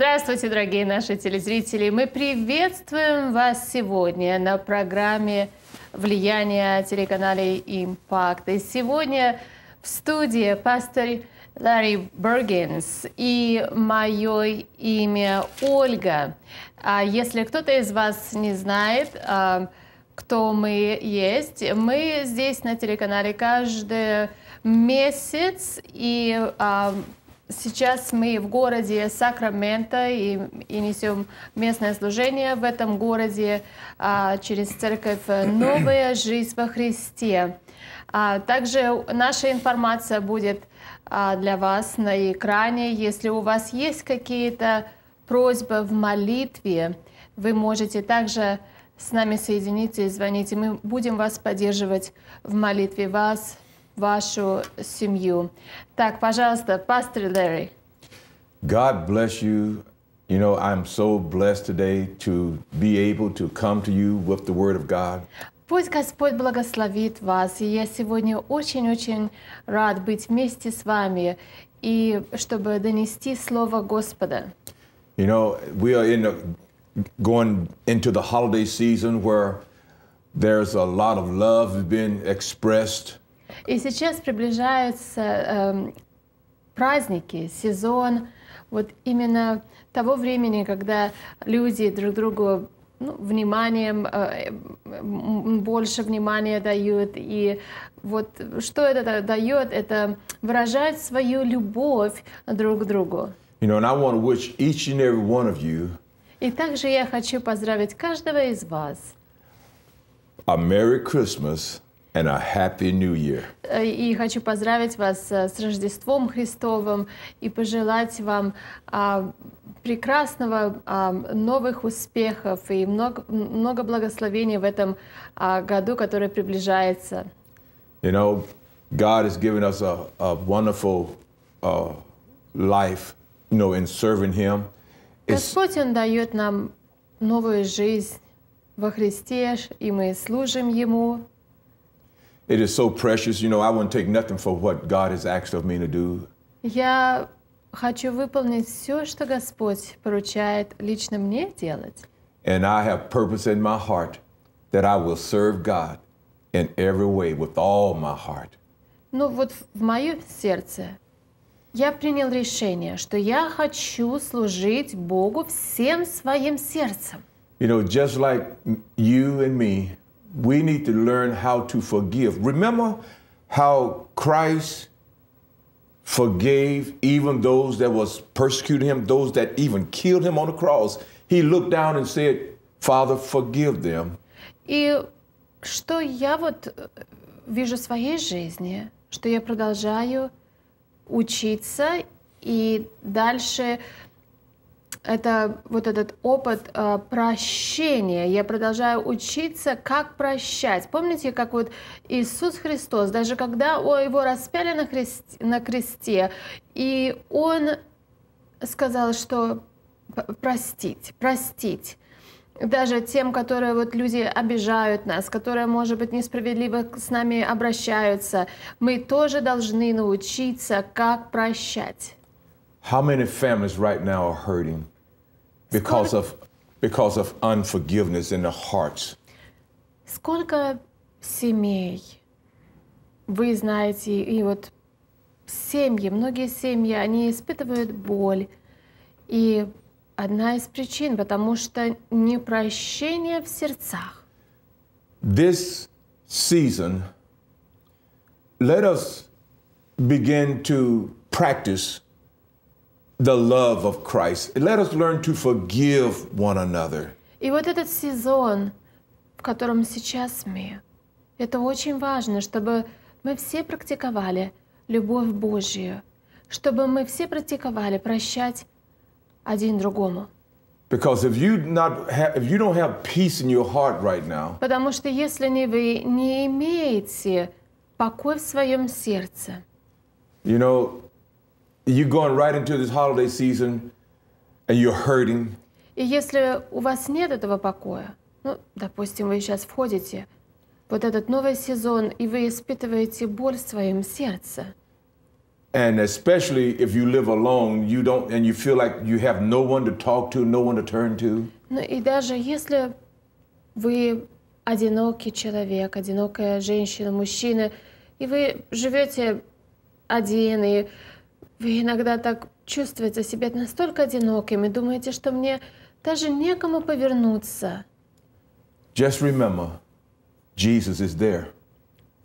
Здравствуйте, дорогие наши телезрители! Мы приветствуем вас сегодня на программе «Влияние» телеканале «Импакт». И сегодня в студии пастор Ларри Бергенс и мое имя Ольга. А если кто-то из вас не знает, а, кто мы есть, мы здесь на телеканале каждый месяц и а, Сейчас мы в городе Сакраменто и, и несем местное служение в этом городе а, через церковь э, «Новая жизнь во Христе». А, также наша информация будет а, для вас на экране. Если у вас есть какие-то просьбы в молитве, вы можете также с нами соединиться и звоните. Мы будем вас поддерживать в молитве вас, вашу семью. Так, пожалуйста, пастор Лерри. God bless you. You know, I'm so blessed today to be able to come to you with the Word of God. Пусть Господь благословит вас. И я сегодня очень-очень рад быть вместе с вами и чтобы донести Слово Господа. You know, we are in the, going into the holiday season where there's a lot of love being expressed. И сейчас приближаются э, праздники, сезон вот именно того времени, когда люди друг другу ну, вниманием, э, больше внимания дают. И вот что это дает, это выражать свою любовь друг к другу. You know, and I want to wish each and every one of you И также я хочу поздравить каждого из вас. A Merry Christmas and a happy new year. Э, и хочу поздравить вас э, с Рождеством Христовым и пожелать вам а, прекрасного, а, новых успехов и много, много благословений в этом а, году, который приближается. You know, God has given us a, a wonderful uh, life, you know, in serving Him. It's... Господь, Он дает нам новую жизнь во Христе, и мы служим Ему. It is so precious. You know, I wouldn't take nothing for what God has asked of me to do. Я хочу выполнить все, что Господь поручает лично мне делать. And I have purpose in my heart that I will serve God in every way with all my heart. Ну вот в моем сердце я принял решение, что я хочу служить Богу всем своим сердцем. You know, just like you and me, we need to learn how to forgive. Remember how Christ forgave even those that was persecuting him, those that even killed him on the cross. He looked down and said, "Father, forgive them." И что я вот э, вижу в своей жизни, что я продолжаю учиться и дальше Это вот этот опыт э, прощения. Я продолжаю учиться, как прощать. Помните, как вот Иисус Христос, даже когда его распяли на, хресте, на кресте, и он сказал, что простить, простить даже тем, которые вот люди обижают нас, которые, может быть, несправедливо с нами обращаются, мы тоже должны научиться, как прощать. How many families right now are hurting because of because of unforgiveness in their hearts? Сколько семей вы знаете, и вот семьи, многие семьи, они испытывают боль. И одна из причин, потому что непрощение в сердцах. This season, let us begin to practice the love of Christ. Let us learn to forgive one another. И вот этот сезон, в котором сейчас мы, это очень важно, чтобы мы все практиковали любовь Божью, чтобы мы все практиковали прощать один другому. Because if you not have, if you don't have peace in your heart right now, потому что если не вы не имеете покой в своем сердце, you know, you're going right into this holiday season and you're hurting. И если у вас нет этого покоя, ну, допустим, вы сейчас входите вот этот новый сезон, и вы испытываете боль в своем сердце. And especially if you live alone, you don't, and you feel like you have no one to talk to, no one to turn to. Ну и даже если вы одинокий человек, одинокая женщина, мужчина, и вы живете один, и Вы иногда так чувствуете себя настолько и думаете, что мне даже некому повернуться. Just remember, Jesus is there.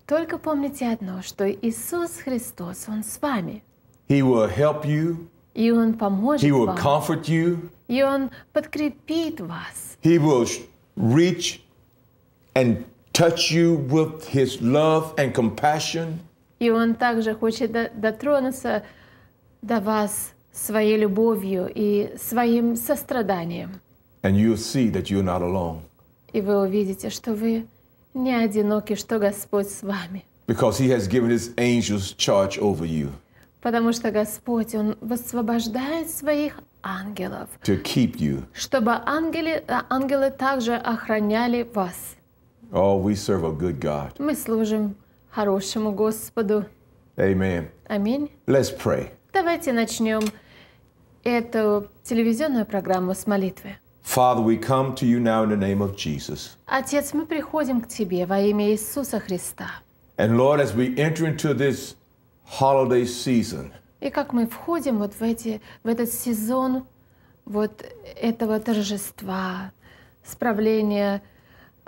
Только помните одно, что Иисус Христос, Он с вами. He will help you. И Он поможет He will вам. Comfort you. И Он подкрепит вас. He will reach and touch you with His love and compassion. И Он также хочет дотронуться до вас своей любовью и своим состраданием. And you'll see that you're not alone. И вы увидите, что вы не одиноки, что Господь с вами. Because he has given his angels charge over you. Потому что Господь, Он высвобождает своих ангелов, to keep you. чтобы ангелы, а, ангелы также охраняли вас. Oh, we serve a good God. Мы служим хорошему Господу. Аминь. Let's pray. Давайте начнем эту телевизионную программу с молитвы. Father, we come to you now in the name of Jesus. Отец, мы приходим к Тебе во имя Иисуса Христа. And Lord, as we enter into this holiday season, и как мы входим вот в, эти, в этот сезон вот этого торжества, справления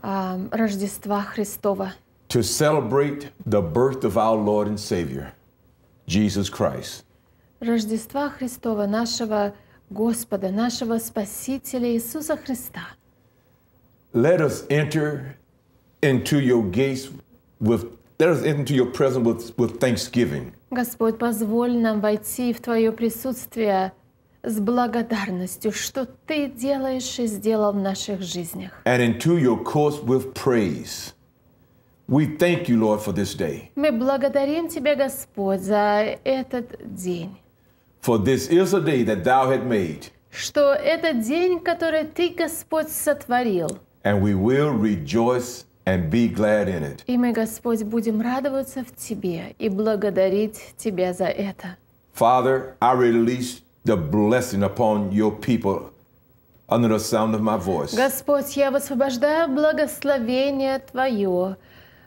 э, Рождества Христова. To celebrate the birth of our Lord and Savior, Jesus Christ. Рождества Христова, нашего Господа, нашего Спасителя Иисуса Христа. Let us enter into your gates with let us enter into your presence with, with thanksgiving. Господь, позволь нам войти в Твое присутствие с благодарностью, что Ты делаешь и сделал в наших жизнях. And into your courts with praise. We thank you, Lord, for this day. Мы благодарим Тебя, Господь, за этот день. For this is a day that thou hast made. Что это день, который ты, Господь, сотворил. And we will rejoice and be glad in it. И мы, Господь, будем радоваться в Тебе и благодарить Тебя за это. Father, I release the blessing upon your people under the sound of my voice. Господь, я высвобождаю благословение Твое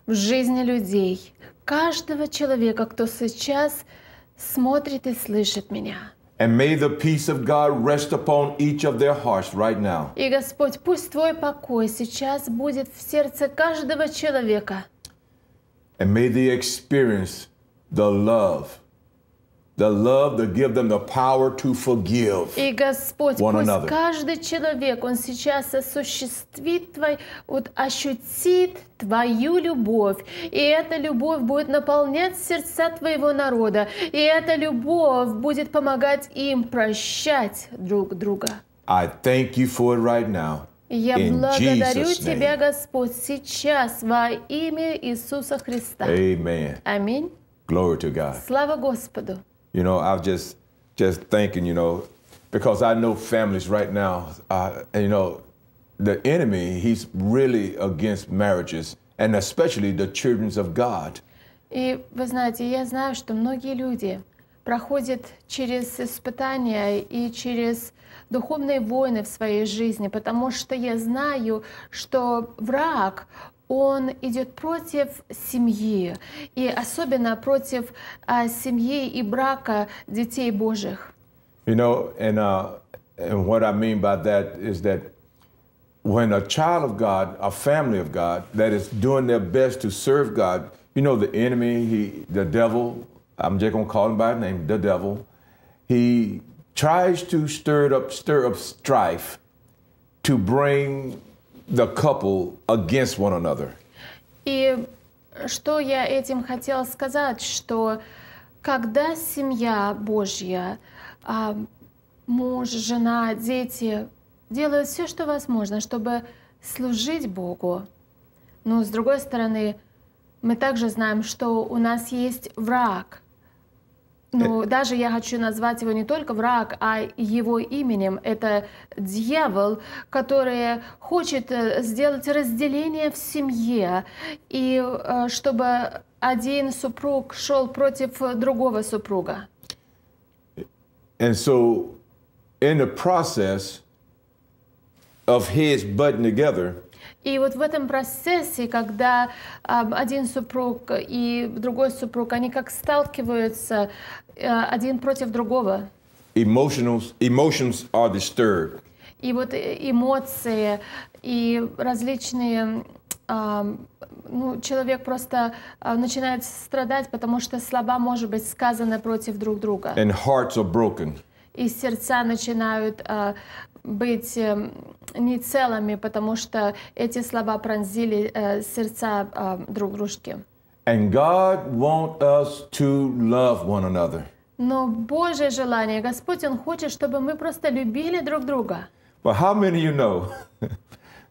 в жизни людей, каждого человека, кто сейчас смотрит и слышит меня. And may the peace of God rest upon each of their hearts right now. И Господь, пусть твой покой сейчас будет в сердце каждого человека. And may they experience the love the love to give them the power to forgive И Господь, one пусть another. каждый человек, он сейчас осуществит твой, вот ощутит твою любовь. И эта любовь будет наполнять сердца твоего народа. И эта любовь будет помогать им прощать друг друга. I thank you for it right now. Я In благодарю Jesus Тебя, Господь, сейчас во имя Иисуса Христа. Аминь. Glory to God. Слава Господу. You know, I've just just thinking, you know, because I know families right now, uh, you know, the enemy, he's really against marriages and especially the children of God. И вы знаете, я знаю, что многие люди проходят через испытания и через духовные войны в своей жизни, потому что я знаю, что враг, он идет против семьи, и особенно против семьи и брака детей Божьих. You know, and, uh, and what I mean by that is that when a child of God, a family of God, that is doing their best to serve God, you know, the enemy, he, the devil, I'm just gonna call him by his name, the devil, he tries to stir up, stir up strife to bring the couple against one another. И что я этим хотела сказать, что когда семья Божья, а, муж, жена, дети делают все, что возможно, чтобы служить Богу, но с другой стороны, мы также знаем, что у нас есть враг, Э, ну, даже я хочу назвать его не только враг, а его именем. Это дьявол, который хочет э, сделать разделение в семье, и э, чтобы один супруг шел против другого супруга. And so, in the process of his butting together, и вот в этом процессе, когда э, один супруг и другой супруг, они как сталкиваются э, один против другого. Emotions, emotions are disturbed. И вот э, эмоции и различные э, ну, человек просто а, начинает страдать, потому что слова, может быть, сказаны против друг друга. And hearts are broken. И сердца начинают э, быть эм, не целыми, потому что эти слова пронзили э, сердца э, друг дружки. And God wants us to love one another. Но Божье желание, Господь, Он хочет, чтобы мы просто любили друг друга. But how many of you know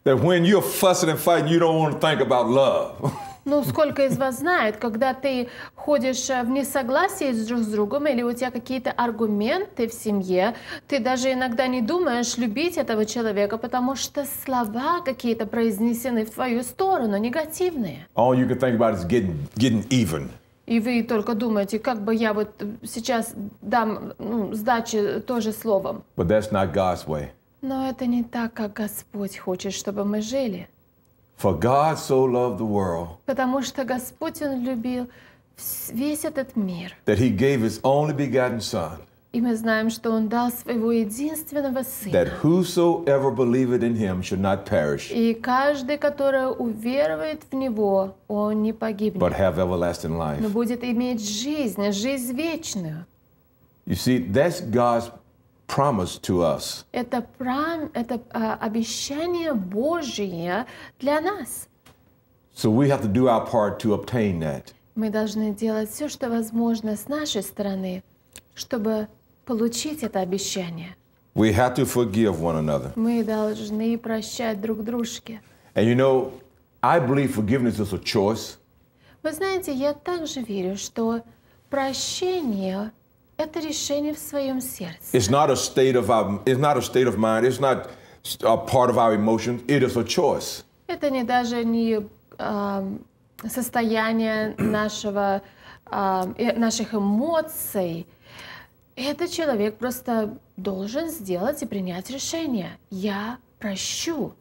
that when you're fussing and fighting, you don't want to think about love? Ну, сколько из вас знает, когда ты ходишь э, в несогласии с друг с другом, или у тебя какие-то аргументы в семье, ты даже иногда не думаешь любить этого человека, потому что слова какие-то произнесены в твою сторону, негативные. All you can think about is getting, getting even. И вы только думаете, как бы я вот сейчас дам ну, сдачи тоже словом. But that's not God's way. Но это не так, как Господь хочет, чтобы мы жили. For God so loved the world. Потому что Господь он любил весь этот мир. That he gave his only begotten son. И мы знаем, что он дал своего единственного сына. That whosoever believeth in him should not perish. И каждый, который уверует в него, он не погибнет. But have everlasting life. Но будет иметь жизнь, жизнь вечную. You see, that's God's promise to us. Это, прам, это а, обещание Божие для нас. So we have to do our part to obtain that. Мы должны делать все, что возможно с нашей стороны, чтобы получить это обещание. We have to forgive one another. Мы должны прощать друг дружке. And you know, I believe forgiveness is a choice. Вы знаете, я также верю, что прощение это решение в своем сердце. It's not a state of our, it's not a state of mind. It's not a part of our emotions. It is a choice. Это не даже не состояние нашего э, наших эмоций. Это человек просто должен сделать и принять решение. Я прощу.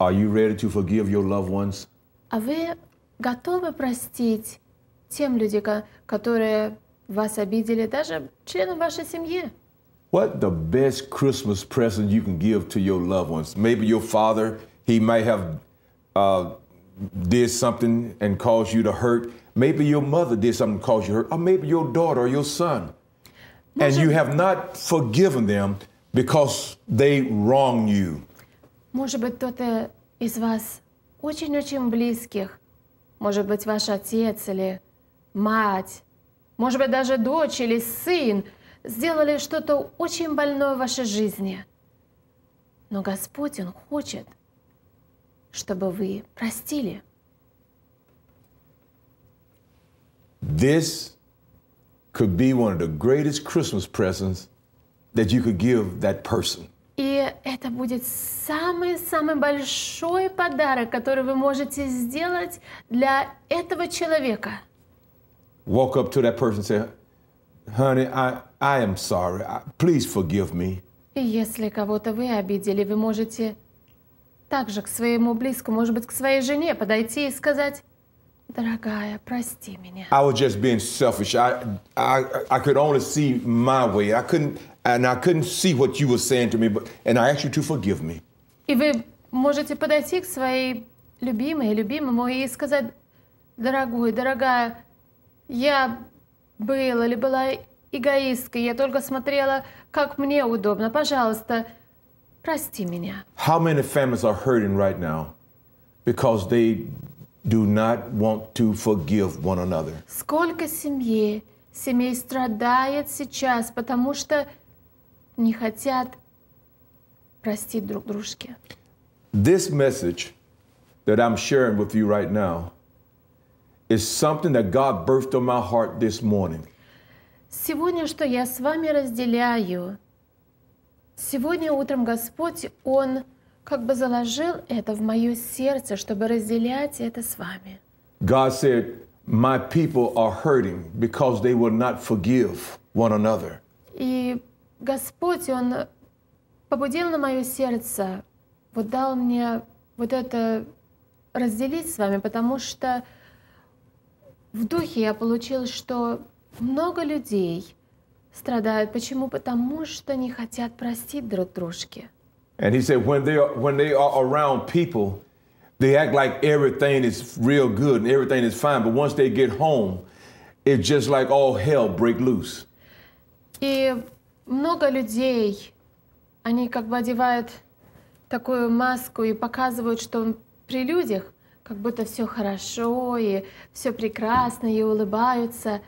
Are you ready to forgive your loved ones? А вы готовы простить тем людям, которые Вас обидели даже члены вашей семьи. What the best Christmas present you can give to your loved ones? Maybe your father, he may have uh, did something and caused you to hurt. Maybe your mother did something and caused you hurt, or maybe your daughter or your son. Может... And you have not forgiven them because they wronged you. Может быть, кто-то из вас очень-очень близких, может быть, ваш отец или мать, может быть, даже дочь или сын сделали что-то очень больное в вашей жизни. Но Господь, Он хочет, чтобы вы простили. This could be one of the greatest Christmas presents that you could give that person. И это будет самый-самый большой подарок, который вы можете сделать для этого человека – walk up to that person and say, Honey, I, I am sorry. I, please forgive me. Если кого-то вы обидели, вы можете также к своему близкому, может быть, к своей жене подойти и сказать, дорогая, прости меня. I was just being selfish. I, I, I could only see my way. I couldn't, and I couldn't see what you were saying to me, but, and I asked you to forgive me. И вы можете подойти к своей любимой, любимому и сказать, дорогой, дорогая, Я была или была эгоисткой, я только смотрела, как мне удобно. Пожалуйста, прости меня. How many families are hurting right now because they do not want to forgive one another? Сколько семей, семей страдает сейчас, потому что не хотят простить друг дружке. This message that I'm sharing with you right now is something that God birthed on my heart this morning. Сегодня, что я с вами разделяю, сегодня утром Господь, Он как бы заложил это в мое сердце, чтобы разделять это с вами. God said, my people are hurting because they will not forgive one another. И Господь, Он побудил на мое сердце, вот дал мне вот это разделить с вами, потому что в духе я получил, что много людей страдают. Почему? Потому что не хотят простить друг дружки. And he said, when they are, when they are around people, they act like everything is real good and everything is fine. But once they get home, it's just like all hell break loose. И много людей, они как бы одевают такую маску и показывают, что при людях как будто все хорошо и все прекрасно, и улыбаются.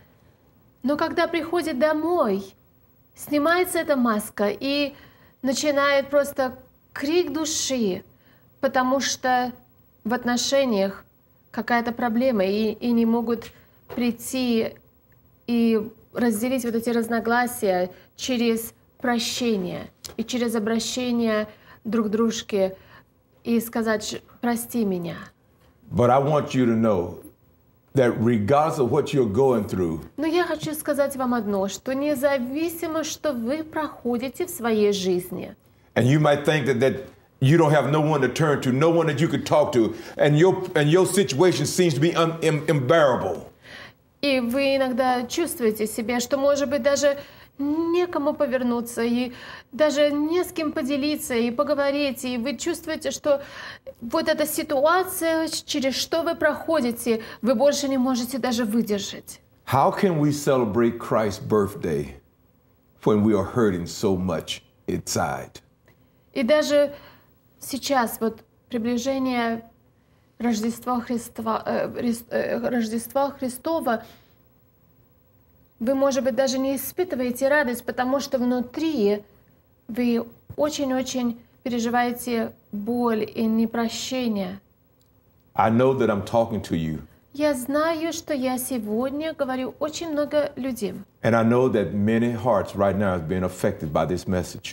Но когда приходит домой, снимается эта маска и начинает просто крик души, потому что в отношениях какая-то проблема, и, и не могут прийти и разделить вот эти разногласия через прощение и через обращение друг к дружке и сказать «прости меня». But I want you to know that regardless of what you're going through. Но я хочу сказать вам одно, что независимо, что вы проходите в своей жизни. And you might think that that you don't have no one to turn to, no one that you could talk to, and your and your situation seems to be un, Im, unbearable. И вы иногда чувствуете себе, что, может быть, даже некому повернуться, и даже не с кем поделиться, и поговорить, и вы чувствуете, что вот эта ситуация, через что вы проходите, вы больше не можете даже выдержать. How can we celebrate Christ's birthday when we are hurting so much inside? И даже сейчас вот приближение Рождества Христа, э, э, Рождества Христова – вы, может быть, даже не испытываете радость, потому что внутри вы очень-очень переживаете боль и непрощение. I know that I'm talking to you. Я знаю, что я сегодня говорю очень много людям.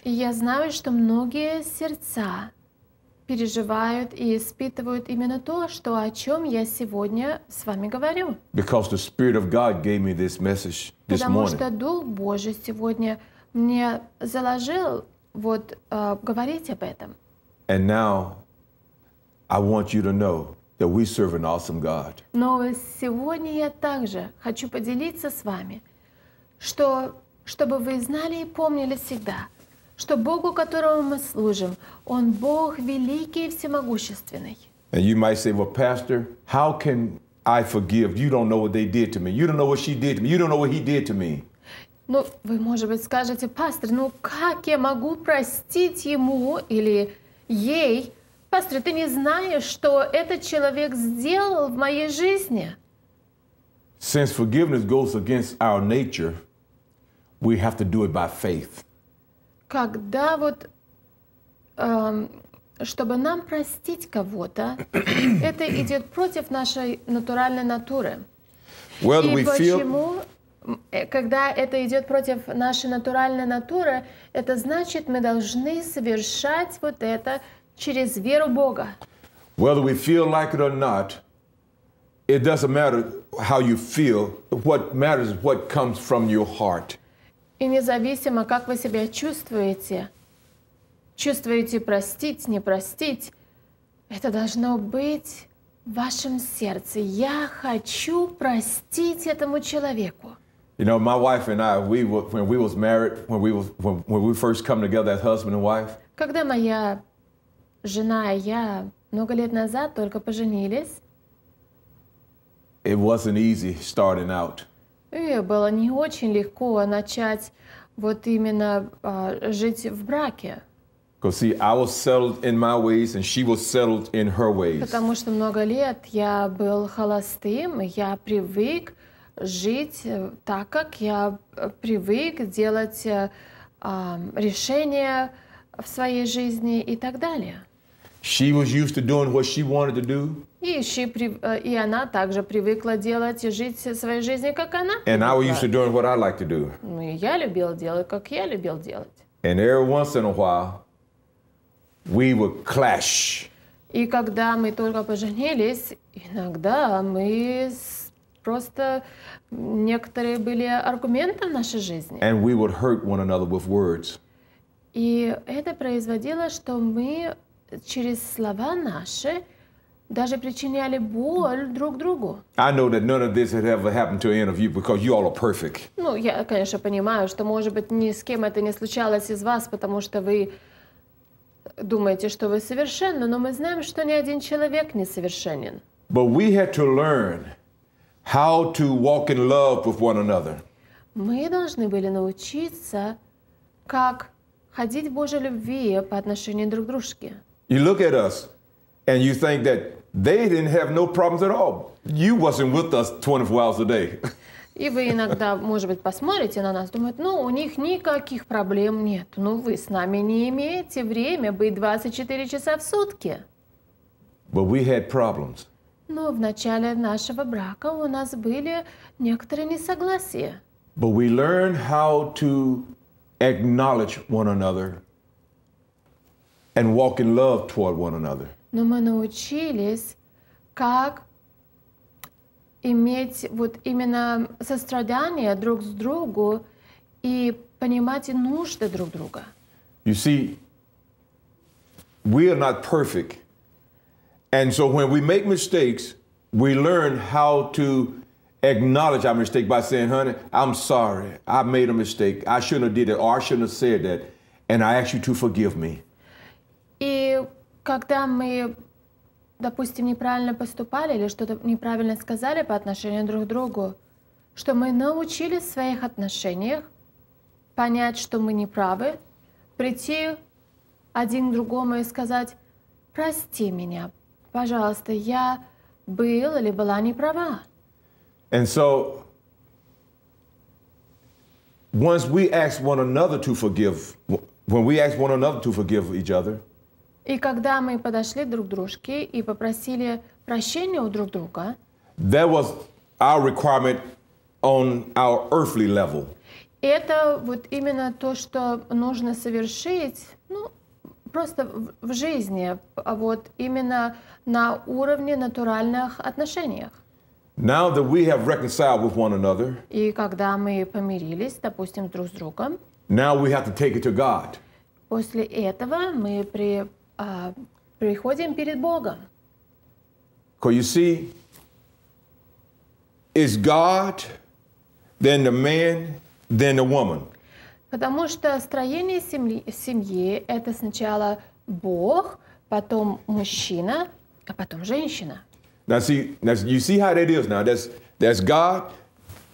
И я знаю, что многие сердца переживают и испытывают именно то, что о чем я сегодня с вами говорю. Because the Spirit of God gave me this message this Потому morning. что Дух Божий сегодня мне заложил вот э, говорить об этом. And now I want you to know that we serve an awesome God. Но сегодня я также хочу поделиться с вами, что чтобы вы знали и помнили всегда – что Богу, которому мы служим, Он Бог великий и всемогущественный. And you might say, well, Pastor, how can I forgive? You don't know what they did to me. You don't know what she did to me. You don't know what he did to me. Ну, вы, может быть, скажете, пастор, ну как я могу простить ему или ей? Пастор, ты не знаешь, что этот человек сделал в моей жизни. Since forgiveness goes against our nature, we have to do it by faith когда вот, эм, чтобы нам простить кого-то, это идет против нашей натуральной натуры. Well, И почему, feel... Э, когда это идет против нашей натуральной натуры, это значит, мы должны совершать вот это через веру Бога. Whether we feel like it or not, it doesn't matter how you feel. What matters is what comes from your heart. И независимо, как вы себя чувствуете, чувствуете простить, не простить, это должно быть в вашем сердце. Я хочу простить этому человеку. You know, my wife and I, we when we was married, when we was when, when we first come together as husband and wife. Когда моя жена и я много лет назад только поженились. It wasn't easy starting out. Э, было не очень легко начать вот именно а, жить в браке. Потому что много лет я был холостым, я привык жить э, так, как я э, привык делать э, а, решения в своей жизни и так далее. She was used to doing what she wanted to do. И, еще э, и она также привыкла делать и жить своей жизнью, как она And I was used to doing what I like to do. Ну, и я любил делать, как я любил делать. And every once in a while, we would clash. И когда мы только поженились, иногда мы просто некоторые были аргументы в нашей жизни. And we would hurt one another with words. И это производило, что мы через слова наши даже причиняли боль друг другу. I know that none of this had ever happened to any of you because you all are perfect. Ну, я, конечно, понимаю, что, может быть, ни с кем это не случалось из вас, потому что вы думаете, что вы совершенны, но мы знаем, что ни один человек не совершенен. But we had to learn how to walk in love with one another. Мы должны были научиться, как ходить в Божьей любви по отношению друг к дружке. You look at us. and you think that they didn't have no problems at all. You wasn't with us 24 hours a day. И вы иногда, может быть, посмотрите на нас, думаете, ну, у них никаких проблем нет. Ну, вы с нами не имеете время быть 24 часа в сутки. But we had problems. Но в начале нашего брака у нас были некоторые несогласия. But we learned how to acknowledge one another and walk in love toward one another но мы научились, как иметь вот именно сострадание друг с другу и понимать нужды друг друга. You see, we are not perfect. And so when we make mistakes, we learn how to acknowledge our mistake by saying, honey, I'm sorry. I made a mistake. I shouldn't have did it or I shouldn't have said that. And I ask you to forgive me. Когда мы, допустим, неправильно поступали или что-то неправильно сказали по отношению друг к другу, что мы научились в своих отношениях понять, что мы неправы, прийти один к другому и сказать «Прости меня, пожалуйста, я был или была неправа». And so, once we ask one another to forgive, when we ask one another to forgive each other, и когда мы подошли друг к дружке и попросили прощения у друг друга, that was our requirement on our earthly level. это вот именно то, что нужно совершить, ну, просто в жизни, а вот именно на уровне натуральных отношениях. Now that we have reconciled with one another, и когда мы помирились, допустим, друг с другом, now we have to take it to God. После этого мы при приходим перед Богом. Because you see, is God, then the man, then the woman. Потому что строение семьи, семьи – это сначала Бог, потом мужчина, а потом женщина. Now see, now you see how that is now. That's, that's God,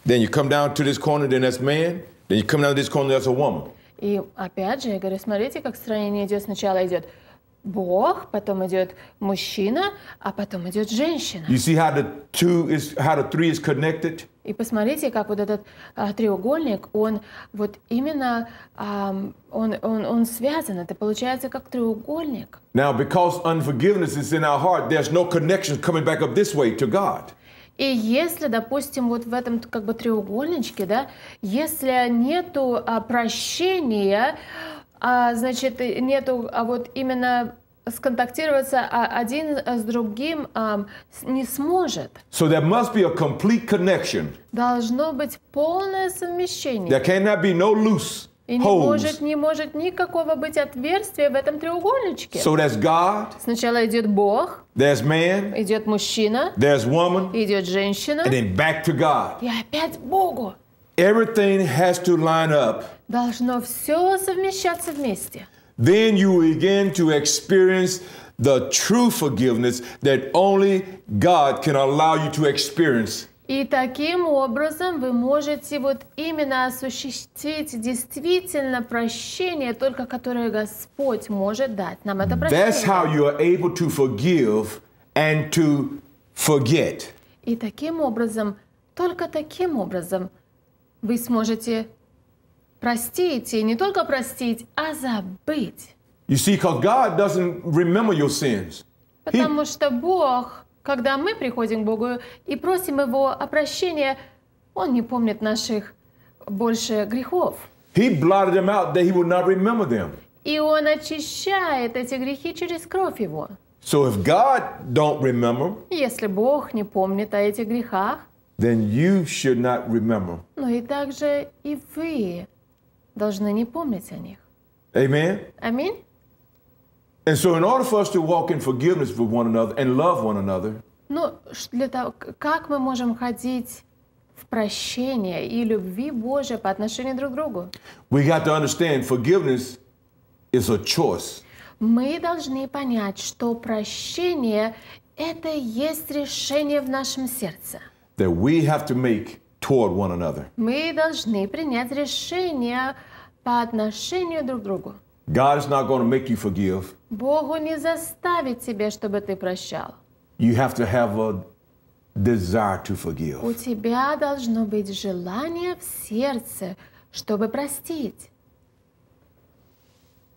then you come down to this corner, then that's man, then you come down to this corner, that's a woman. И опять же, я говорю, смотрите, как строение идет. Сначала идет – Бог, потом идет мужчина, а потом идет женщина. You see how the two is how the three is connected? И посмотрите, как вот этот а, треугольник, он вот именно а, он, он, он связан. Это получается как треугольник. Now, because unforgiveness is in our heart, there's no connection coming back up this way to God. И если, допустим, вот в этом как бы треугольничке, да, если нету а, прощения, а, значит, нету, а вот именно сконтактироваться а один а, с другим um, не сможет. So there must be a complete connection. Должно быть полное совмещение. There cannot be no loose. И не holes. может, не может никакого быть отверстия в этом треугольничке. So there's God. Сначала идет Бог. There's man. Идет мужчина. There's woman. Идет женщина. And then back to God. И опять Богу. Everything has to line up. Должно все совмещаться вместе. Then you will begin to experience the true forgiveness that only God can allow you to experience. И таким образом вы можете вот именно осуществить действительно прощение, только которое Господь может дать нам это прощение. That's how you are able to forgive and to forget. И таким образом, только таким образом – вы сможете простить, и не только простить, а забыть. You see, because God doesn't remember your sins. Потому He... что Бог, когда мы приходим к Богу и просим Его о прощении, Он не помнит наших больше грехов. He blotted them out that He would not remember them. И Он очищает эти грехи через кровь Его. So if God don't remember, если Бог не помнит о этих грехах, then you should not remember. Но и также и вы должны не помнить о них. Amen. Аминь. And so, in order for us to walk in forgiveness with one another and love one another, ну, для того, как мы можем ходить в прощении и любви Божией по отношению друг к другу? We got to understand forgiveness is a choice. Мы должны понять, что прощение – это есть решение в нашем сердце that we have to make toward one another. Мы должны принять решение по отношению друг к другу. God is not going to make you forgive. Богу не заставить тебя, чтобы ты прощал. You have to have a desire to forgive. У тебя должно быть желание в сердце, чтобы простить.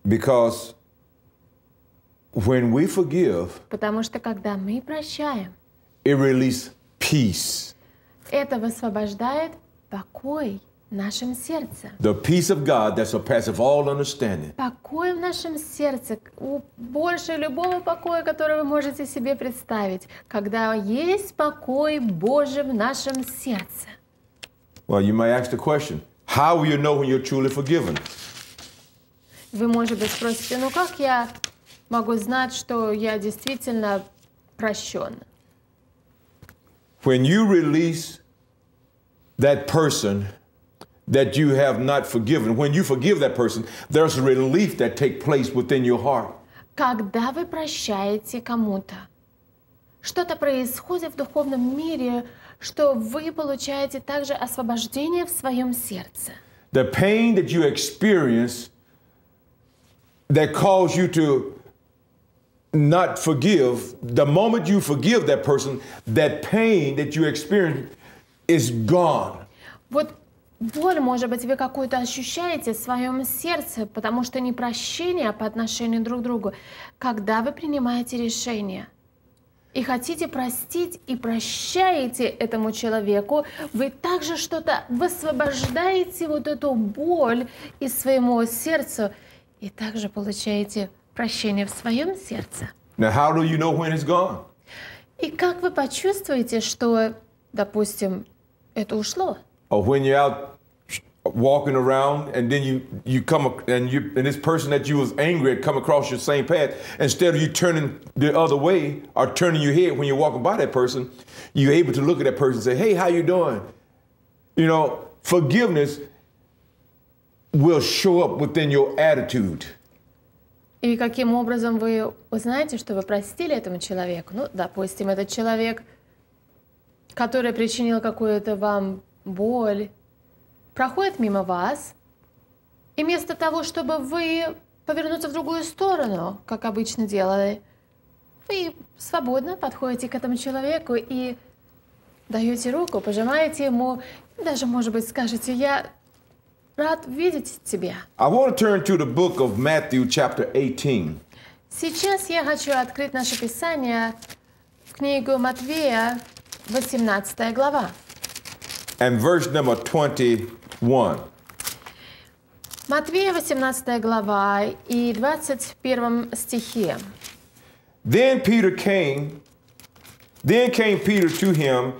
Because when we forgive, потому что когда мы прощаем, it releases peace. Это высвобождает покой в нашем сердце. The peace of God that surpasses all understanding. Покой в нашем сердце больше любого покоя, который вы можете себе представить, когда есть покой Божий в нашем сердце. Well, you may ask the question, how will you know when you're truly forgiven? Вы, может быть, спросите, ну как я могу знать, что я действительно прощен? When you release that person that you have not forgiven, when you forgive that person, there's relief that takes place within your heart. Когда вы прощаете кому-то, что-то происходит в духовном мире, что вы получаете также освобождение в своем сердце. The pain that you experience that caused you to not forgive, the moment you forgive that person, that pain that you experience is gone. Вот боль, может быть, вы какую-то ощущаете в своем сердце, потому что не прощение по отношению друг к другу, когда вы принимаете решение и хотите простить и прощаете этому человеку, вы также что-то высвобождаете вот эту боль из своего сердца и также получаете прощения в своем сердце. Now, how do you know when it's gone? И как вы почувствуете, что, допустим, это ушло? Or when you're out walking around and then you you come and you and this person that you was angry at come across your same path instead of you turning the other way or turning your head when you're walking by that person you're able to look at that person and say hey how you doing you know forgiveness will show up within your attitude И каким образом вы узнаете, что вы простили этому человеку? Ну, допустим, этот человек, который причинил какую-то вам боль, проходит мимо вас, и вместо того, чтобы вы повернуться в другую сторону, как обычно делали, вы свободно подходите к этому человеку и даете руку, пожимаете ему, даже, может быть, скажете, я рад видеть тебя. I want to turn to the book of Matthew chapter 18. Сейчас я хочу открыть наше Писание, книгу Матвея, 18 глава. And verse number 21. Матвея, 18 глава и 21 стихе. Then Peter came, then came Peter to him,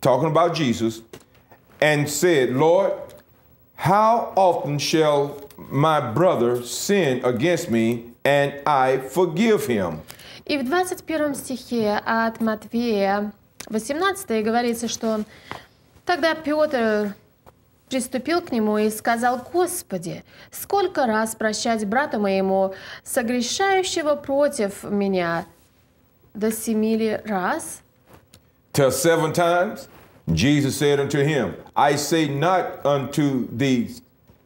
talking about Jesus, and said, Lord, How often shall my brother sin against me and I forgive him? И в 21 стихе от Матвея 18 говорится, что тогда Петр приступил к нему и сказал, «Господи, сколько раз прощать брата моему, согрешающего против меня? До семи ли раз?» Till seven times? Jesus said unto him, I say not unto thee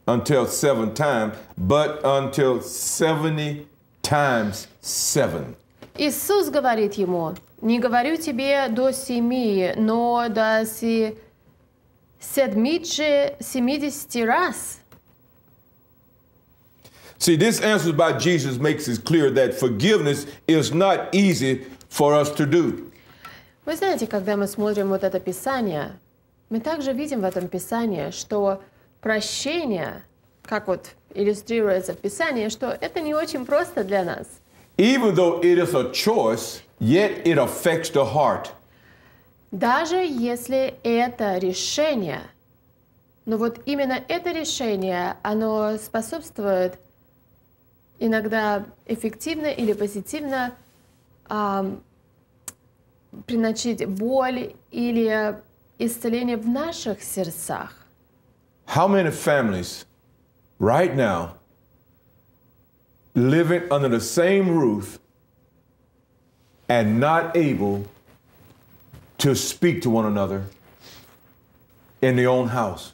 until seven times, but until seventy times seven. Иисус говорит ему, не говорю тебе до семи, но до си... седмичи семидесяти раз. See, this answer by Jesus makes it clear that forgiveness is not easy for us to do. Вы знаете, когда мы смотрим вот это Писание, мы также видим в этом Писании, что прощение, как вот иллюстрируется в Писании, что это не очень просто для нас. Even though it is a choice, yet it affects the heart. Даже если это решение, но вот именно это решение, оно способствует иногда эффективно или позитивно um, приносить боль или исцеление в наших сердцах. How many families right now living under the same roof and not able to speak to one another in their own house?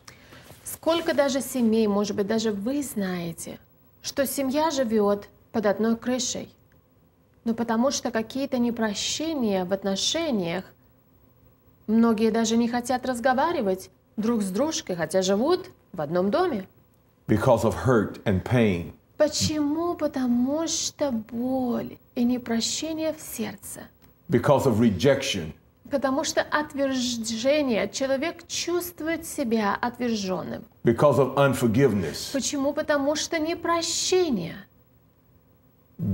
Сколько даже семей, может быть, даже вы знаете, что семья живет под одной крышей, но ну, потому что какие-то непрощения в отношениях. Многие даже не хотят разговаривать друг с дружкой, хотя живут в одном доме. Because of hurt and pain. Почему? Потому что боль и непрощение в сердце. Because of rejection. Потому что отвержение человек чувствует себя отверженным. Because of unforgiveness. Почему? Потому что непрощение.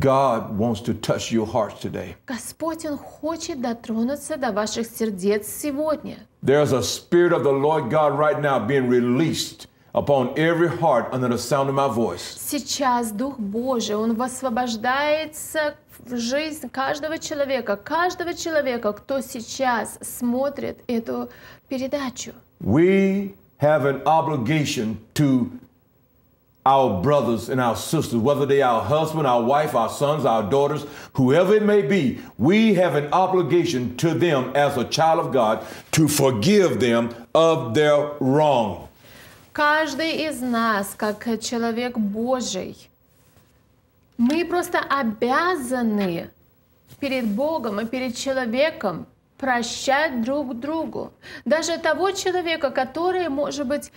God wants to touch your hearts today. Господь, Он хочет дотронуться до ваших сердец сегодня. There's a spirit of the Lord God right now being released upon every heart under the sound of my voice. Сейчас Дух Божий, Он высвобождается в жизнь каждого человека, каждого человека, кто сейчас смотрит эту передачу. We have an obligation to our brothers and our sisters, whether they our husband, our wife, our sons, our daughters, whoever it may be, we have an obligation to them as a child of God to forgive them of their wrong. Каждый из нас, как человек Божий, мы просто обязаны перед Богом и перед человеком прощать друг другу. Даже того человека, который, может быть,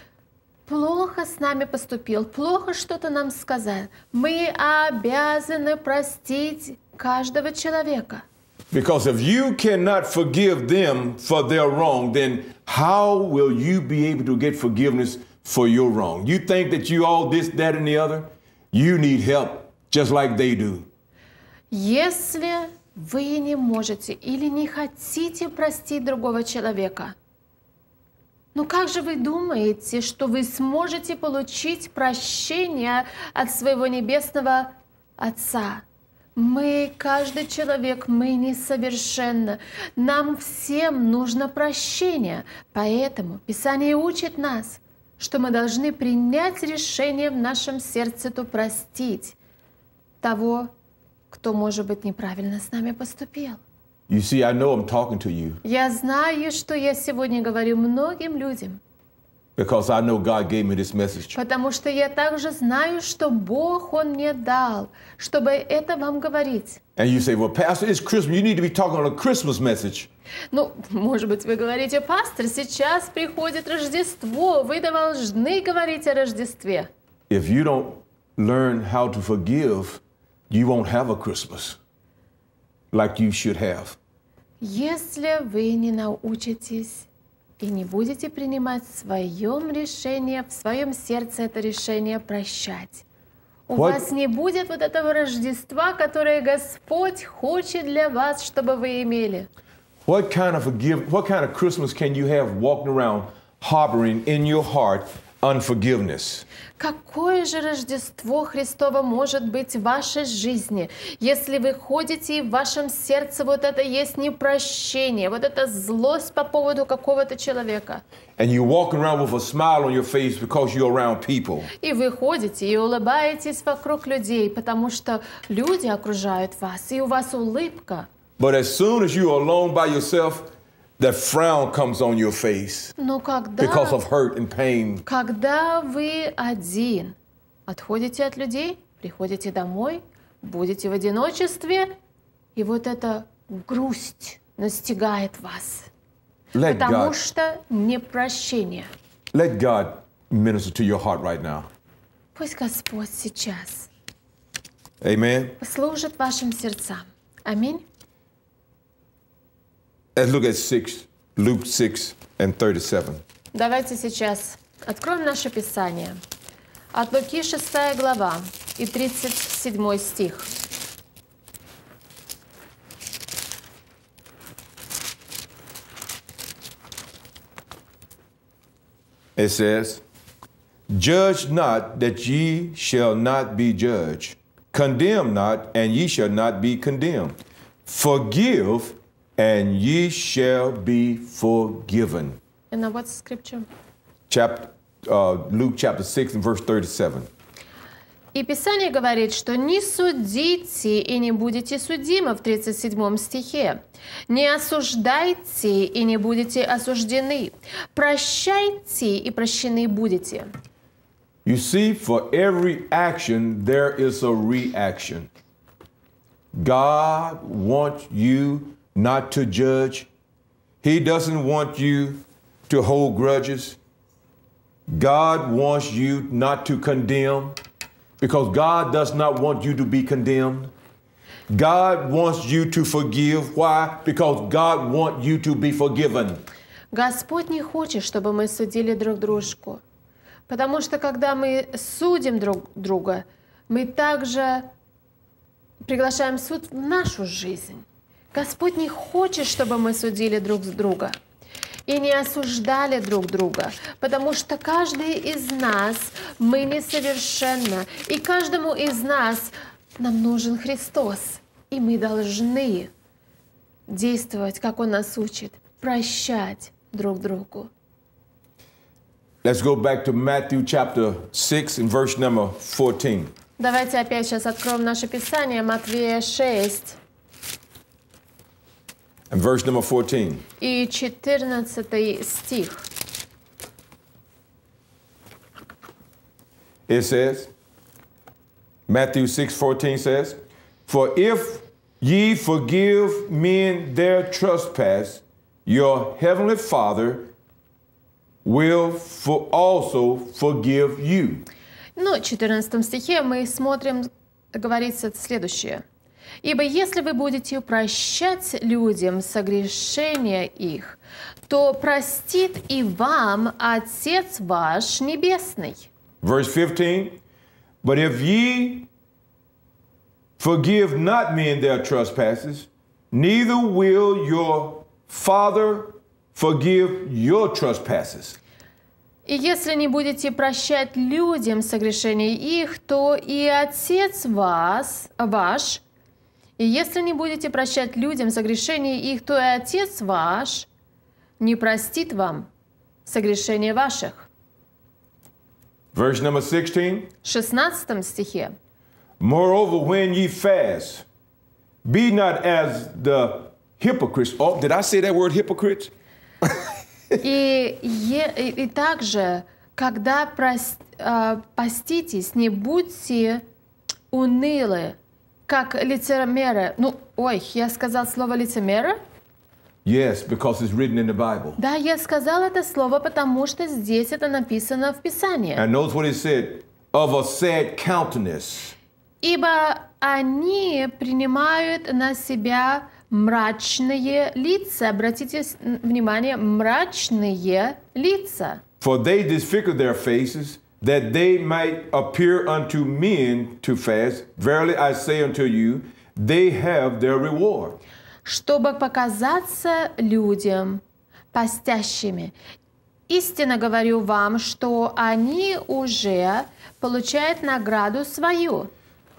плохо с нами поступил, плохо что-то нам сказал. Мы обязаны простить каждого человека. Because if you cannot forgive them for their wrong, then how will you be able to get forgiveness for your wrong? You think that you all this, that, and the other? You need help, just like they do. Если вы не можете или не хотите простить другого человека, но «Ну, как же вы думаете, что вы сможете получить прощение от своего небесного Отца? Мы, каждый человек, мы несовершенны. Нам всем нужно прощение. Поэтому Писание учит нас, что мы должны принять решение в нашем сердце то простить того, кто, может быть, неправильно с нами поступил. You see, I know I'm talking to you. Я знаю, что я сегодня говорю многим людям. Because I know God gave me this message. Потому что я также знаю, что Бог он мне дал, чтобы это вам говорить. And you say, well, Pastor, it's Christmas. You need to be talking on a Christmas message. Ну, может быть, вы говорите, пастор, сейчас приходит Рождество, вы должны говорить о Рождестве. If you don't learn how to forgive, you won't have a Christmas. like you should have. Если вы не научитесь и не будете принимать в своем решении, в своем сердце это решение прощать, у What? вас не будет вот этого Рождества, которое Господь хочет для вас, чтобы вы имели. What kind of forgive, what kind of Christmas can you have walking around harboring in your heart unforgiveness? Какое же Рождество Христово может быть в вашей жизни, если вы ходите и в вашем сердце вот это есть непрощение, вот это злость по поводу какого-то человека? И вы ходите и улыбаетесь вокруг людей, потому что люди окружают вас, и у вас улыбка. But as soon as you are alone by yourself, That frown comes on your face Но когда, because of hurt and pain. когда вы один, отходите от людей, приходите домой, будете в одиночестве, и вот эта грусть настигает вас. Let потому God, что непрощение. Let God minister to your heart right now. Пусть Господь сейчас Amen. служит вашим сердцам. Аминь. Let's look at 6, Luke 6 and 37. Давайте сейчас откроем наше Писание. От Луки 6 глава и 37 стих. It says, Judge not that ye shall not be judged. Condemn not, and ye shall not be condemned. Forgive, and ye shall be forgiven. And now what's scripture? Chapter, uh, Luke chapter 6 and verse 37. И Писание говорит, что «Не судите и не будете судимы» в 37 стихе. «Не осуждайте и не будете осуждены». «Прощайте и прощены будете». You see, for every action there is a reaction. God wants you not to judge. He doesn't want you to hold grudges. God wants you not to condemn because God does not want you to be condemned. God wants you to forgive. Why? Because God wants you to be forgiven. Господь не хочет, чтобы мы судили друг дружку, потому что когда мы судим друг друга, мы также приглашаем суд в нашу жизнь. Господь не хочет, чтобы мы судили друг друга и не осуждали друг друга, потому что каждый из нас, мы несовершенны, и каждому из нас нам нужен Христос, и мы должны действовать, как Он нас учит, прощать друг другу. Let's go back to Matthew chapter 6 and verse number 14. Давайте опять сейчас откроем наше Писание, Матвея 6. And verse number 14. И стих. It says, Matthew 6 14 says, For if ye forgive men their trespass, your heavenly Father will for also forgive you. Ну, в 14 стихе мы смотрим, говорится следующее. Ибо если вы будете прощать людям согрешения их, то простит и вам Отец ваш Небесный. Verse 15. But if ye forgive not men their trespasses, neither will your Father forgive your trespasses. И если не будете прощать людям согрешения их, то и Отец вас, ваш, и если не будете прощать людям согрешения их, то и Отец ваш не простит вам согрешения ваших. Verse 16. стихе. Moreover, when ye fast, be not as the hypocrites. Oh, did I say that word hypocrites? и, и, и также, когда прост, э, поститесь, не будьте унылы, как лицемеры. Ну, ой, я сказал слово лицемеры. Yes, because it's written in the Bible. Да, я сказал это слово, потому что здесь это написано в Писании. And notice what it said, of a sad countenance. Ибо они принимают на себя мрачные лица. Обратите внимание, мрачные лица. For they disfigure their faces that they might appear unto men to fast. Verily I say unto you, they have their reward. Чтобы показаться людям постящими. Истинно говорю вам, что они уже получают награду свою.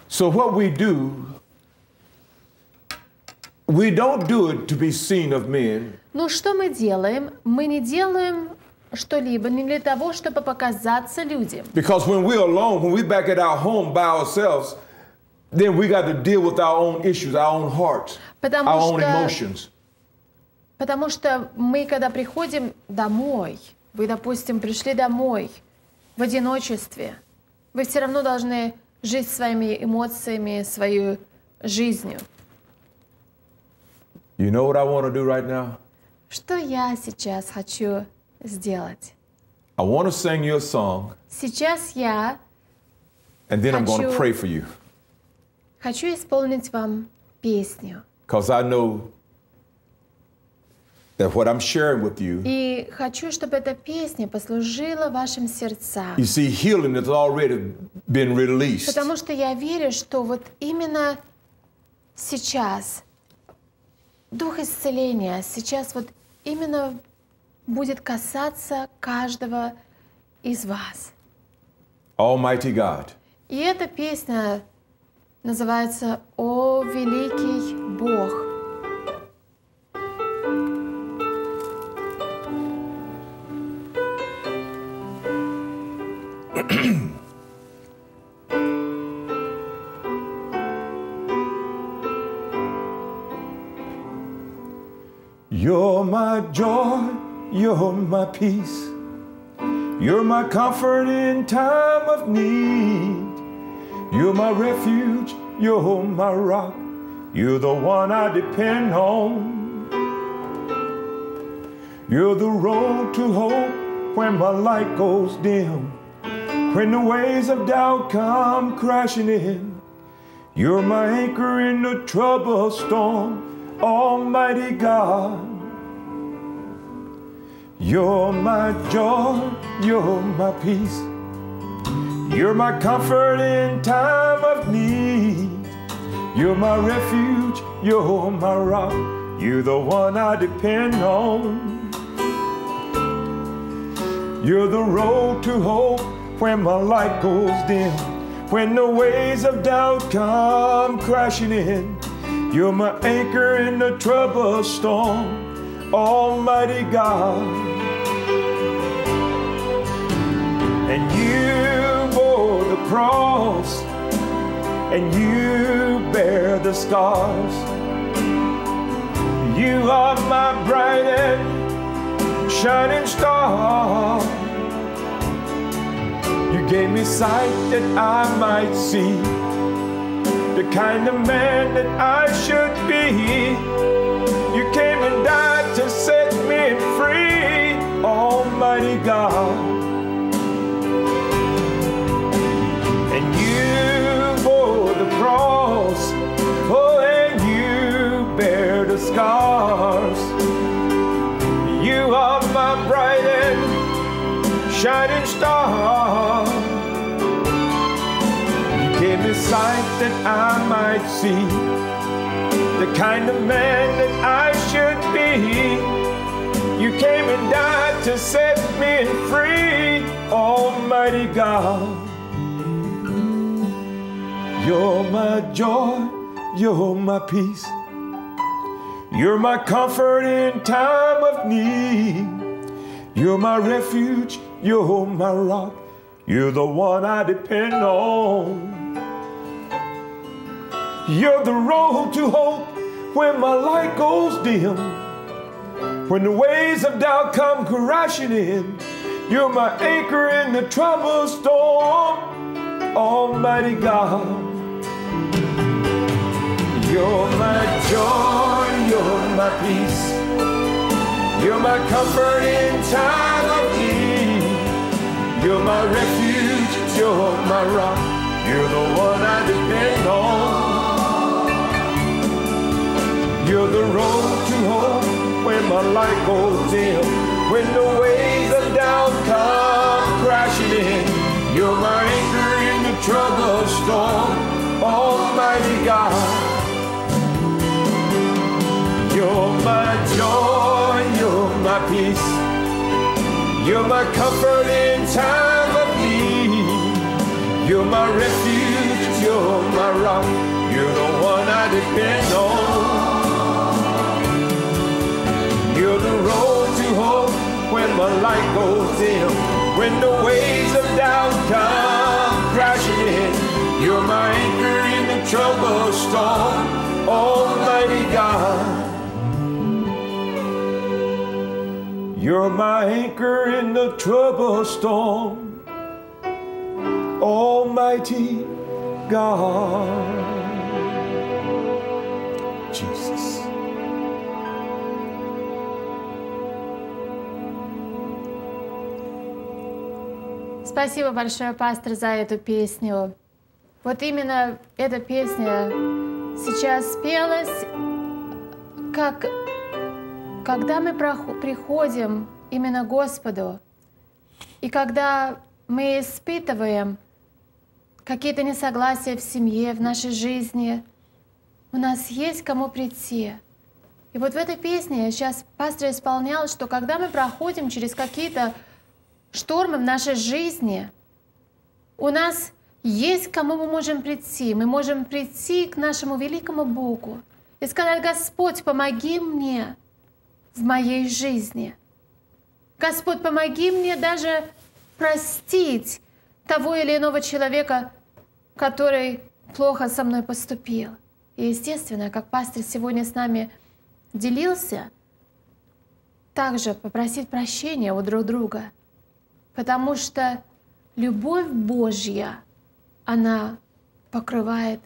So what we do, we don't do it to be seen of men. Ну что мы делаем? Мы не делаем что-либо, не для того, чтобы показаться людям. Because when we're alone, when we're back at our home by ourselves, then we got to deal with our own issues, our own hearts, Потому our что... own emotions. Потому что мы, когда приходим домой, вы, допустим, пришли домой в одиночестве, вы все равно должны жить своими эмоциями, свою жизнью. You know what I want to do right now? Что я сейчас хочу сделать. Сейчас я and then I'm pray for you. Хочу исполнить вам песню. I know that what I'm sharing with you. И хочу, чтобы эта песня послужила вашим сердцам. You see, healing has already been released. Потому что я верю, что вот именно сейчас дух исцеления, сейчас вот именно будет касаться каждого из вас. Almighty God. И эта песня называется «О великий Бог». You're my peace. You're my comfort in time of need. You're my refuge. You're my rock. You're the one I depend on. You're the road to hope when my light goes dim. When the waves of doubt come crashing in, you're my anchor in the troubled storm, Almighty God. You're my joy, you're my peace. You're my comfort in time of need. You're my refuge, you're my rock. You're the one I depend on. You're the road to hope when my light goes dim, when the waves of doubt come crashing in. You're my anchor in the troubled storm, Almighty God. and you bore the cross, and you bear the scars. You are my bright and shining star. You gave me sight that I might see the kind of man that I should be. shining star. You gave me sight that I might see the kind of man that I should be. You came and died to set me free, Almighty God. You're my joy, you're my peace. You're my comfort in time of need. You're my refuge you're my rock. You're the one I depend on. You're the road to hope when my light goes dim. When the waves of doubt come crashing in, you're my anchor in the troubled storm, Almighty God. You're my joy, you're my peace, you're my comfort in time of need. You're my refuge, you're my rock, you're the one I depend on. You're the road to hope when my light goes dim, when the waves of doubt come crashing in. You're my anchor in the troubled storm, Almighty God. You're my joy, you're my peace. You're my comfort in time of need. You're my refuge, you're my rock. You're the one I depend on. You're the road to hope when my light goes dim. When the waves of doubt come crashing in. You're my anchor in the troubled storm. Almighty God. You're my anchor in the trouble storm, Almighty God. Jesus. Спасибо большое, пастор, за эту песню. Вот именно эта песня сейчас спелась как когда мы приходим именно Господу, и когда мы испытываем какие-то несогласия в семье, в нашей жизни, у нас есть кому прийти. И вот в этой песне сейчас пастор исполнял, что когда мы проходим через какие-то штормы в нашей жизни, у нас есть к кому мы можем прийти. Мы можем прийти к нашему великому Богу и сказать, Господь, помоги мне, в моей жизни. Господь, помоги мне даже простить того или иного человека, который плохо со мной поступил. И, естественно, как пастор сегодня с нами делился, также попросить прощения у друг друга, потому что любовь Божья, она покрывает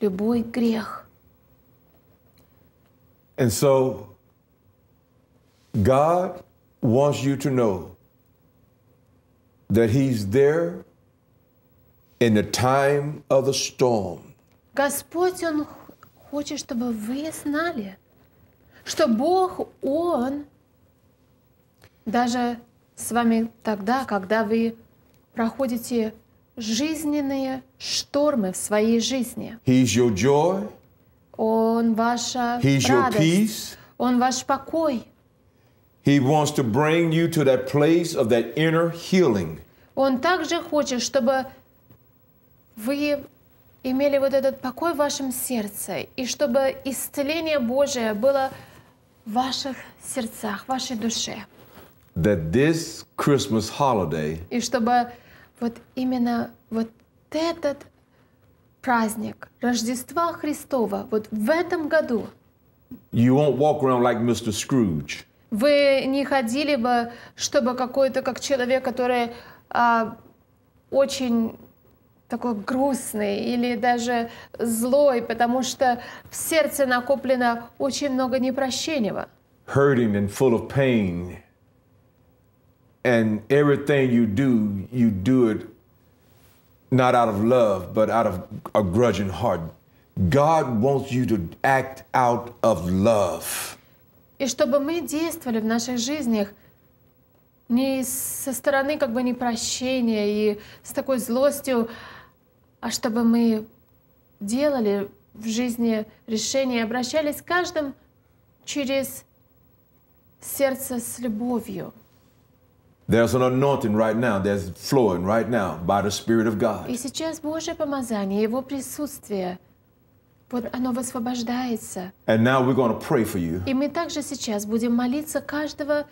любой грех. And so God wants you to know that He's there in the time of the storm. Господь, Он хочет, чтобы вы знали, что Бог, Он даже с вами тогда, когда вы проходите жизненные штормы в своей жизни. He's your joy. Он ваша He's радость. Your peace. Он ваш покой. He wants to bring you to that place of that inner healing. Он также хочет, чтобы вы имели вот этот покой в вашем сердце, и чтобы исцеление Божие было в ваших сердцах, в вашей душе. That this Christmas holiday, и чтобы вот именно вот этот праздник Рождества Христова вот в этом году you won't walk around like Mr. Scrooge. Вы не ходили бы, чтобы какой-то, как человек, который а, очень такой грустный или даже злой, потому что в сердце накоплено очень много непрощенного. Hurting and full of pain. And everything you do, you do it not out of love, but out of a grudging heart. God wants you to act out of love. И чтобы мы действовали в наших жизнях не со стороны как бы непрощения и с такой злостью, а чтобы мы делали в жизни решения, обращались к каждым через сердце с любовью. There's an anointing right now that's flowing right now by the Spirit of God. И сейчас Божье помазание, Его присутствие – вот оно высвобождается. And now we're going to pray for you. И мы также сейчас будем молиться каждого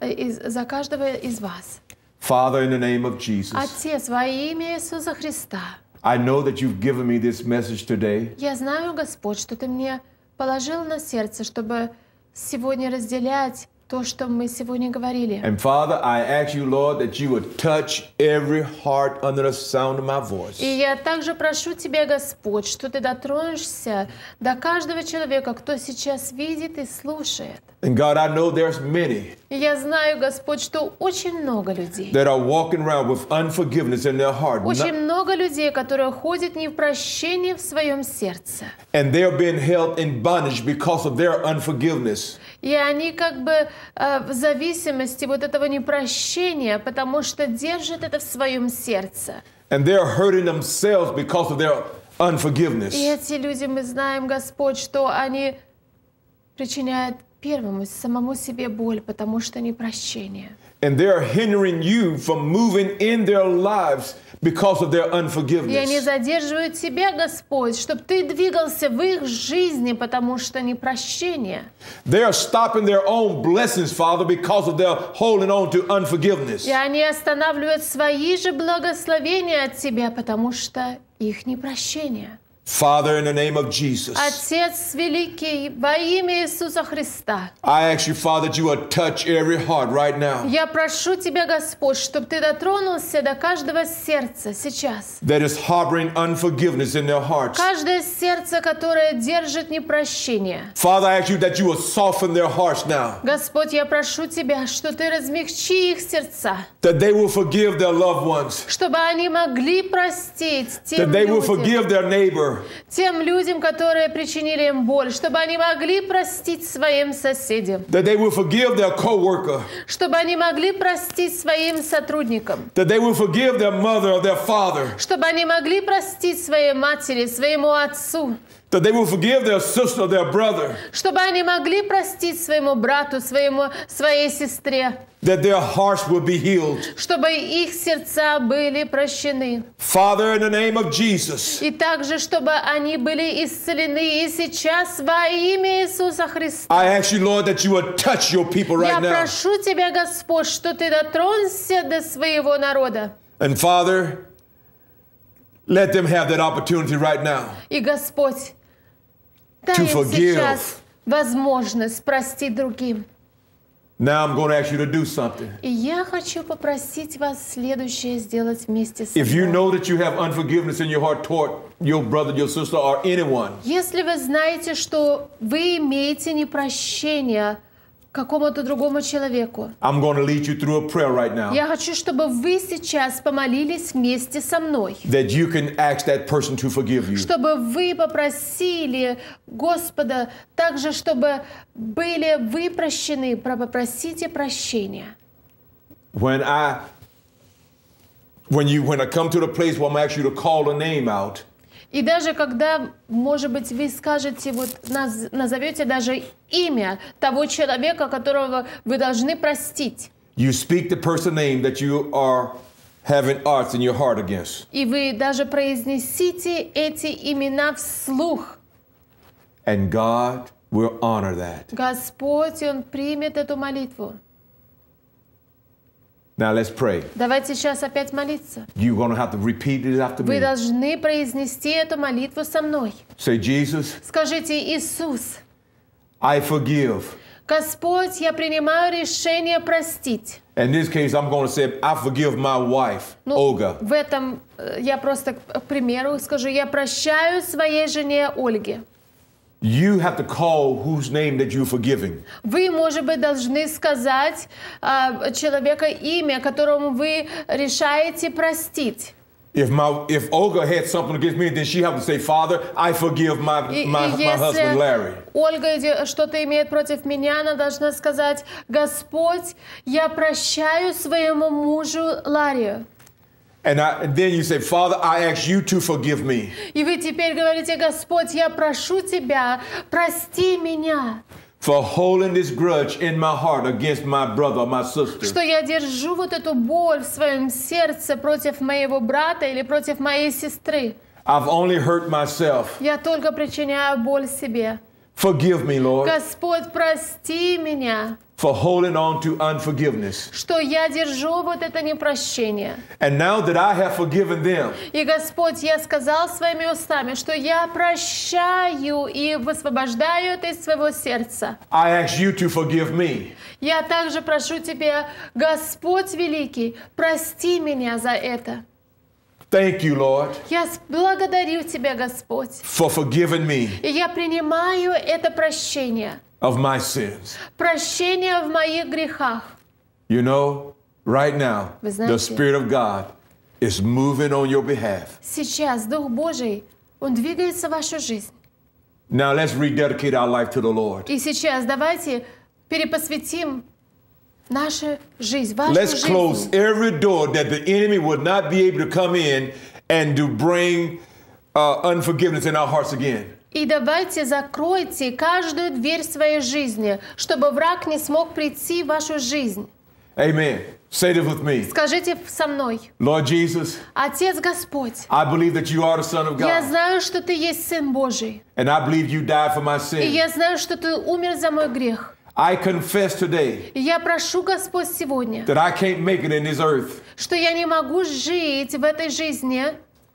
э, из, за каждого из вас. Father, in the name of Jesus. Отец, во имя Иисуса Христа. I know that you've given me this message today. Я знаю, Господь, что ты мне положил на сердце, чтобы сегодня разделять то, что мы сегодня говорили. And Father, I ask you, Lord, that you would touch every heart under the sound of my voice. И я также прошу Тебя, Господь, что Ты дотронешься до каждого человека, кто сейчас видит и слушает. And God, I know there's many Я знаю, Господь, что очень много людей. that are walking around with unforgiveness in their heart. Очень много людей, которые ходят не в прощении в своем сердце. And they are being held in bondage because of their unforgiveness. И они как бы э, в зависимости вот этого непрощения, потому что держат это в своем сердце. And they are hurting themselves because of their unforgiveness. И эти люди, мы знаем, Господь, что они причиняют первому самому себе боль, потому что непрощение. And they're hindering you from moving in their lives because of their unforgiveness. И они задерживают тебя, Господь, чтобы ты двигался в их жизни, потому что непрощение. They are stopping their own blessings, Father, because of their holding on to unforgiveness. И они останавливают свои же благословения от тебя, потому что их не прощение. Father, in the name of Jesus. Отец великий, во имя Иисуса Христа. I ask you, Father, that you would touch every heart right now. Я прошу тебя, Господь, чтобы ты дотронулся до каждого сердца сейчас. That is harboring unforgiveness in their hearts. Каждое сердце, которое держит непрощение. Father, I ask you that you would soften their hearts now. Господь, я прошу тебя, что ты размягчи их сердца. That they will forgive their loved ones. Чтобы они могли простить тем That they will forgive their neighbor. тем людям, которые причинили им боль, чтобы они могли простить своим соседям, that they will forgive their coworker, чтобы они могли простить своим сотрудникам, that they will forgive their mother or their father, чтобы они могли простить своей матери, своему отцу. that they will forgive their sister, their brother. Чтобы они могли простить своему брату, своему, своей сестре. That their hearts will be healed. Чтобы их сердца были прощены. Father, in the name of Jesus. И также, чтобы они были исцелены и сейчас во имя Иисуса Христа. I ask you, Lord, that you would touch your people right now. Я прошу тебя, Господь, что ты дотронься до своего народа. And Father, let them have that opportunity right now. И Господь, даем сейчас возможность простить другим. Now I'm going to ask you to do something. И я хочу попросить вас следующее сделать вместе с If you know that you have unforgiveness in your heart toward your brother, your sister, or anyone. Если вы знаете, что вы имеете непрощение какому-то другому человеку. I'm going to lead you through a prayer right now. Я хочу, чтобы вы сейчас помолились вместе со мной. That you can ask that person to forgive you. Чтобы вы попросили Господа также, чтобы были вы прощены. Попросите прощения. When I when you when I come to the place where I'm asking you to call a name out. И даже когда, может быть, вы скажете, вот назовете даже имя того человека, которого вы должны простить. You speak the person name that you are having arts in your heart against. И вы даже произнесите эти имена вслух. And God will honor that. Господь, Он примет эту молитву. Now let's pray. Давайте сейчас опять молиться. You're going have to repeat it after me. Вы должны произнести эту молитву со мной. Say, Jesus, Скажите, Иисус, I forgive. Господь, я принимаю решение простить. Ну, в этом э, я просто, к примеру, скажу, я прощаю своей жене Ольге. You have to call whose name that you're forgiving. Вы, может быть, должны сказать uh, человека имя, которому вы решаете простить. If my if Olga had something against me, then she have to say, Father, I forgive my my, my husband Larry. Ольга что-то имеет против меня, она должна сказать, Господь, я прощаю своему мужу Ларию. And, I, and then you say, Father, I ask you to forgive me. И вы теперь говорите, Господь, я прошу тебя, прости меня. For holding this grudge in my heart against my brother, my sister. Что я держу вот эту боль в своем сердце против моего брата или против моей сестры. I've only hurt myself. Я только причиняю боль себе. Forgive me, Lord. Господь, прости меня. for holding on to unforgiveness. Что я держу вот это непрощение. And now that I have forgiven them. И Господь, я сказал своими устами, что я прощаю и высвобождаю это из своего сердца. I ask you to forgive me. Я также прошу тебя, Господь великий, прости меня за это. Thank you, Lord. Я благодарю тебя, Господь. For forgiving me. И я принимаю это прощение. of my sins. Прощение в моих грехах. You know, right now, the Spirit of God is moving on your behalf. Сейчас Дух Божий, Он двигается в вашу жизнь. Now let's rededicate our life to the Lord. И сейчас давайте перепосвятим нашу жизнь, вашу Let's жизнь. close every door that the enemy would not be able to come in and to bring uh, unforgiveness in our hearts again. И давайте закройте каждую дверь своей жизни, чтобы враг не смог прийти в вашу жизнь. Аминь. Say this with me. Скажите со мной. Lord Jesus, Отец Господь, I believe that you are the Son of God. я знаю, что Ты есть Сын Божий. And I believe you died for my sin. И я знаю, что Ты умер за мой грех. I confess today я прошу, Господь, сегодня, that I can't make it in this earth. что я не могу жить в этой жизни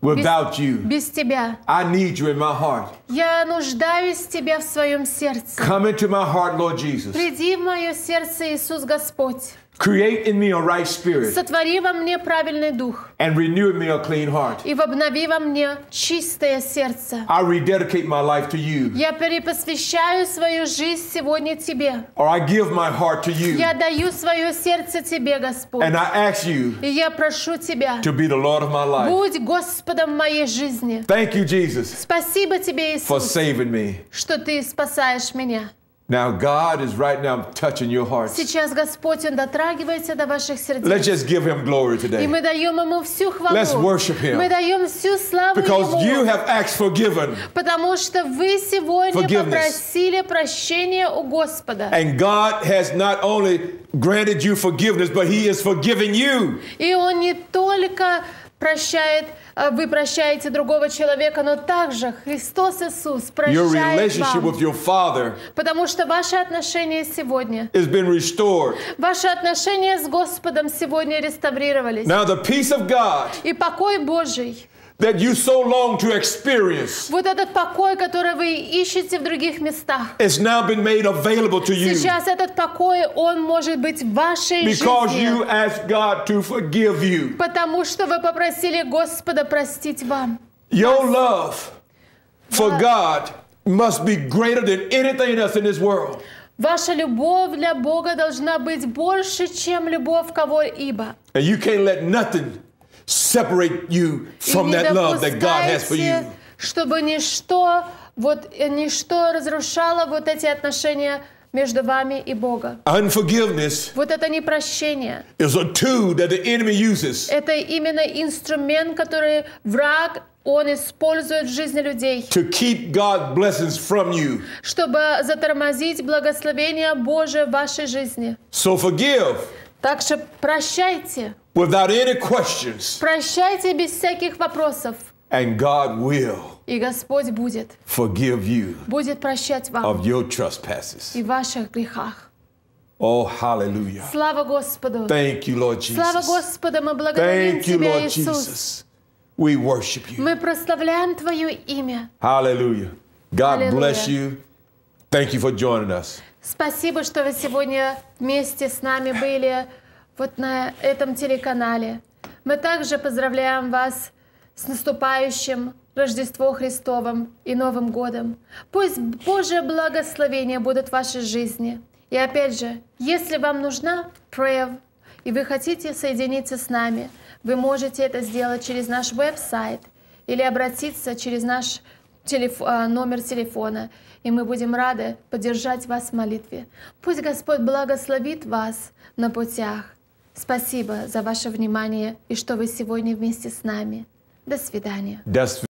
Without без, you. без тебя. I need you in my heart. Я нуждаюсь в тебе в своем сердце. Come into my heart, Lord Jesus. Приди в мое сердце, Иисус Господь. Create in me a right spirit. Сотвори во мне правильный дух. And renew in me a clean heart. И обнови во мне чистое сердце. I rededicate my life to you. Я перепосвящаю свою жизнь сегодня тебе. Or I give my heart to you. Я даю свое сердце тебе, Господь. And I ask you. И я прошу тебя. To be the Lord of my life. Будь Господом моей жизни. Thank you, Jesus. Спасибо тебе, Иисус. For saving me. Что ты спасаешь меня. Now God is right now touching your hearts. Сейчас Господь он дотрагивается до ваших сердец. Let's just give Him glory today. И мы даем ему всю хвалу. Let's worship Him. Мы даем всю славу Because ему. you have asked forgiven. Потому что вы сегодня попросили прощения у Господа. And God has not only granted you forgiveness, but He is forgiving you. И он не только прощает, э, вы прощаете другого человека, но также Христос Иисус прощает вам. Потому что ваши отношения сегодня, ваши отношения с Господом сегодня реставрировались. Now the peace of God, и покой Божий, that you so long to experience. Вот этот покой, который вы ищете в других местах. Has now been made available to you. Сейчас этот покой, он может быть в вашей Because жизни. You asked God to forgive you. Потому что вы попросили Господа простить вам. Your love for God must be greater than anything else in this world. Ваша любовь для Бога должна быть больше, чем любовь кого-либо. And you can't let nothing separate you from that love that God has for you. чтобы ничто, вот, ничто разрушало вот эти отношения между вами и Богом. Unforgiveness вот это непрощение. Is a tool that the enemy uses. Это именно инструмент, который враг он использует в жизни людей, to keep God blessings from you. чтобы затормозить благословение Божие в вашей жизни. So forgive. Так что прощайте without any questions. Прощайте без всяких вопросов. And God will и Господь будет forgive you будет прощать вам of your trespasses. и ваших грехах. Oh, hallelujah. Слава Господу. Thank you, Lord Jesus. Слава Господу, мы благодарим Thank you, Lord Иисус. Jesus. We worship you. Мы прославляем Твое имя. Hallelujah. God bless you. Thank you for joining us. Спасибо, что вы сегодня вместе с нами были. вот на этом телеканале. Мы также поздравляем вас с наступающим Рождество Христовым и Новым Годом. Пусть Божье благословение будут в вашей жизни. И опять же, если вам нужна prayer, и вы хотите соединиться с нами, вы можете это сделать через наш веб-сайт или обратиться через наш телеф а, номер телефона, и мы будем рады поддержать вас в молитве. Пусть Господь благословит вас на путях Спасибо за ваше внимание и что вы сегодня вместе с нами. До свидания. До свидания.